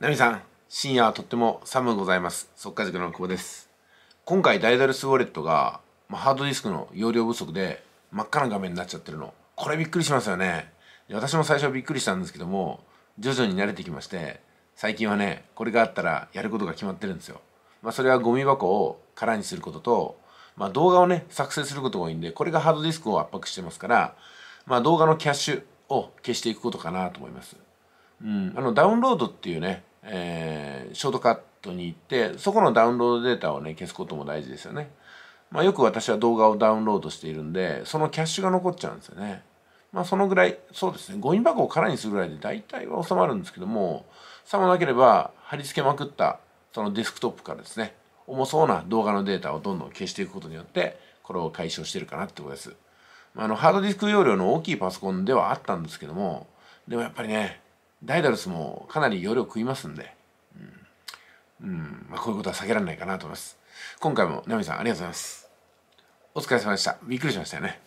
ナミさん、深夜はとっても寒うございます。速稼塾の久保です。今回ダイダルスウォレットが、まあ、ハードディスクの容量不足で真っ赤な画面になっちゃってるの。これびっくりしますよね。私も最初はびっくりしたんですけども、徐々に慣れてきまして、最近はね、これがあったらやることが決まってるんですよ。まあ、それはゴミ箱を空にすることと、まあ、動画をね、作成することが多いんで、これがハードディスクを圧迫してますから、まあ、動画のキャッシュを消していくことかなと思います。うん、あのダウンロードっていうね、えー、ショートカットに行ってそこのダウンロードデータをね消すことも大事ですよね、まあ、よく私は動画をダウンロードしているんでそのキャッシュが残っちゃうんですよねまあそのぐらいそうですねゴミ箱を空にするぐらいで大体は収まるんですけどもさもなければ貼り付けまくったそのデスクトップからですね重そうな動画のデータをどんどん消していくことによってこれを解消してるかなってことですあのハードディスク容量の大きいパソコンではあったんですけどもでもやっぱりねダイダルスもかなり夜量食いますんで、うん、うん、まあ、こういうことは避けられないかなと思います。今回もナミさんありがとうございます。お疲れ様でした。びっくりしましたよね。